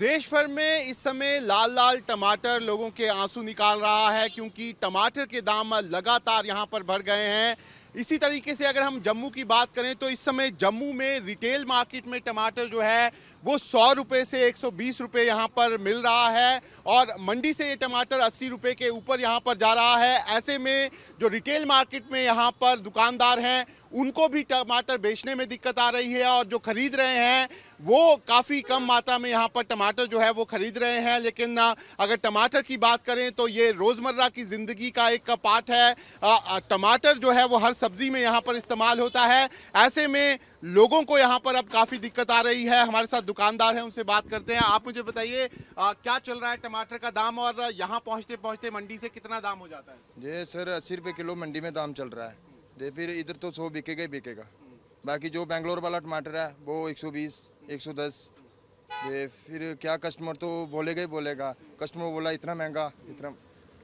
देश भर में इस समय लाल लाल टमाटर लोगों के आंसू निकाल रहा है क्योंकि टमाटर के दाम लगातार यहाँ पर बढ़ गए हैं इसी तरीके से अगर हम जम्मू की बात करें तो इस समय जम्मू में रिटेल मार्केट में टमाटर जो है वो सौ रुपये से एक सौ बीस रुपये यहाँ पर मिल रहा है और मंडी से ये टमाटर अस्सी रुपये के ऊपर यहाँ पर जा रहा है ऐसे में जो रिटेल मार्केट में यहाँ पर दुकानदार हैं उनको भी टमाटर बेचने में दिक्कत आ रही है और जो खरीद रहे हैं वो काफ़ी कम मात्रा में यहाँ पर टमाटर जो है वो खरीद रहे हैं लेकिन अगर टमाटर की बात करें तो ये रोज़मर्रा की ज़िंदगी का एक पार्ट है टमाटर जो है वो हर सब्ज़ी में यहाँ पर इस्तेमाल होता है ऐसे में लोगों को यहाँ पर अब काफ़ी दिक्कत आ रही है हमारे साथ दुकानदार हैं उनसे बात करते हैं आप मुझे बताइए क्या चल रहा है टमाटर का दाम और यहाँ पहुँचते पहुँचते मंडी से कितना दाम हो जाता है जी सर अस्सी रुपये किलो मंडी में दाम चल रहा है दे फिर इधर तो सौ बिकेगा ही बिकेगा बाकी जो बेंगलोर वाला टमाटर है वो 120, 110 दे फिर क्या कस्टमर तो बोलेगा ही बोलेगा कस्टमर बोला इतना महंगा इतना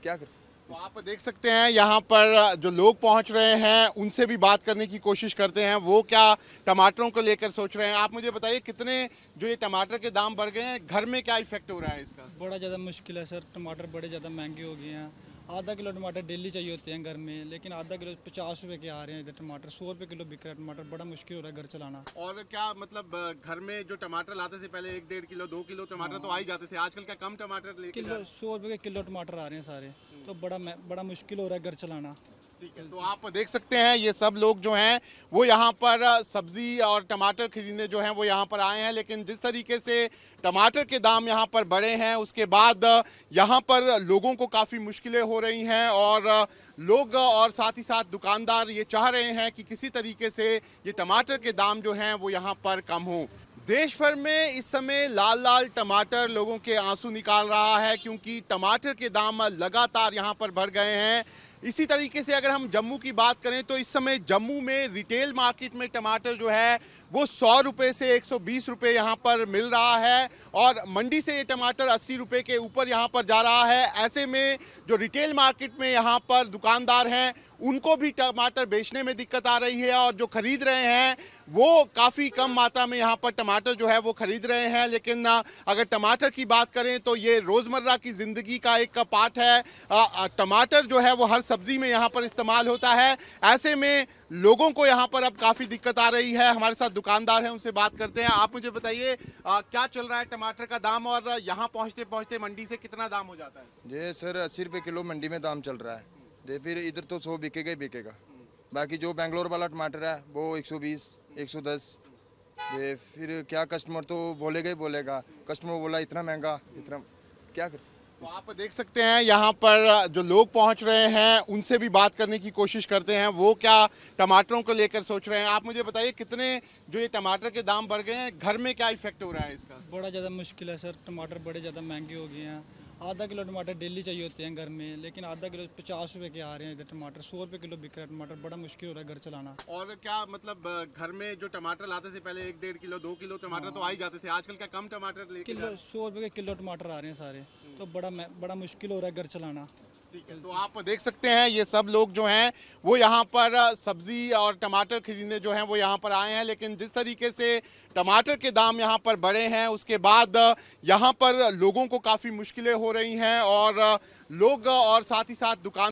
क्या कर सकते तो आप देख सकते हैं यहाँ पर जो लोग पहुँच रहे हैं उनसे भी बात करने की कोशिश करते हैं वो क्या टमाटरों को लेकर सोच रहे हैं आप मुझे बताइए कितने जो ये टमाटर के दाम बढ़ गए हैं घर में क्या इफेक्ट हो रहा है इसका बड़ा ज़्यादा मुश्किल है सर टमाटर बड़े ज़्यादा महंगे हो गए हैं आधा किलो टमाटर डेली चाहिए होते हैं घर में लेकिन आधा किलो पचास रुपए के आ रहे हैं इधर टमाटर सौ रुपए किलो बिक रहा है टमाटर बड़ा मुश्किल हो रहा है घर चलाना और क्या मतलब घर में जो टमाटर लाते थे पहले एक डेढ़ किलो दो किलो टमाटर तो आ ही जाते थे आजकल क्या कम टमाटर किलो सौ रुपये के किलो टमाटर आ रहे हैं सारे तो बड़ा बड़ा मुश्किल हो रहा है घर चलाना ठीक है तो आप देख सकते हैं ये सब लोग जो हैं वो यहाँ पर सब्जी और टमाटर खरीदने जो हैं वो यहाँ पर आए हैं लेकिन जिस तरीके से टमाटर के दाम यहाँ पर बढ़े हैं उसके बाद यहाँ पर लोगों को काफ़ी मुश्किलें हो रही हैं और लोग और साथ ही साथ दुकानदार ये चाह रहे हैं कि किसी तरीके से ये टमाटर के दाम जो हैं वो यहाँ पर कम हों देश भर में इस समय लाल लाल टमाटर लोगों के आंसू निकाल रहा है क्योंकि टमाटर के दाम लगातार यहाँ पर बढ़ गए हैं इसी तरीके से अगर हम जम्मू की बात करें तो इस समय जम्मू में रिटेल मार्केट में टमाटर जो है वो सौ रुपये से एक सौ बीस रुपये यहाँ पर मिल रहा है और मंडी से ये टमाटर अस्सी रुपये के ऊपर यहाँ पर जा रहा है ऐसे में जो रिटेल मार्केट में यहाँ पर दुकानदार हैं उनको भी टमाटर बेचने में दिक्कत आ रही है और जो खरीद रहे हैं वो काफ़ी कम मात्रा में यहाँ पर टमाटर जो है वो खरीद रहे हैं लेकिन अगर टमाटर की बात करें तो ये रोज़मर्रा की ज़िंदगी का एक पार्ट है टमाटर जो है वो हर सब्जी में यहाँ पर इस्तेमाल होता है ऐसे में लोगों को यहाँ पर अब काफ़ी दिक्कत आ रही है हमारे साथ दुकानदार हैं उनसे बात करते हैं आप मुझे बताइए क्या चल रहा है टमाटर का दाम और यहाँ पहुँचते पहुँचते मंडी से कितना दाम हो जाता है जी सर अस्सी रुपये किलो मंडी में दाम चल रहा है जी फिर इधर तो सौ बिकेगा ही बिकेगा बाकी जो बेंगलोर वाला टमाटर है वो एक सौ बीस एक सौ दस फिर क्या कस्टमर तो बोलेगा ही बोलेगा कस्टमर बोला इतना महंगा इतना क्या कर सकते तो आप देख सकते हैं यहाँ पर जो लोग पहुँच रहे हैं उनसे भी बात करने की कोशिश करते हैं वो क्या टमाटरों को लेकर सोच रहे हैं आप मुझे बताइए कितने जो ये टमाटर के दाम बढ़ गए हैं घर में क्या इफेक्ट हो रहा है इसका बड़ा ज़्यादा मुश्किल है सर टमाटर बड़े ज़्यादा महंगे हो गए हैं आधा किलो टमाटर डेली चाहिए होते हैं घर में लेकिन आधा किलो पचास रुपए के आ रहे हैं इधर टमाटर सौ रुपए किलो बिक रहा है टमाटर बड़ा मुश्किल हो रहा है घर चलाना और क्या मतलब घर में जो टमाटर लाते थे पहले एक डेढ़ किलो दो किलो टमाटर हाँ। तो आ ही जाते थे आजकल क्या कम टमाटर किलो सौ रुपये के किलो टमाटर आ रहे हैं सारे तो बड़ा बड़ा मुश्किल हो रहा है घर चलाना ठीक है तो आप देख सकते हैं ये सब लोग जो हैं वो यहाँ पर सब्जी और टमाटर खरीदने जो हैं वो यहाँ पर आए हैं लेकिन जिस तरीके से टमाटर के दाम यहाँ पर बढ़े हैं उसके बाद यहाँ पर लोगों को काफ़ी मुश्किलें हो रही हैं और लोग और साथ ही साथ दुकान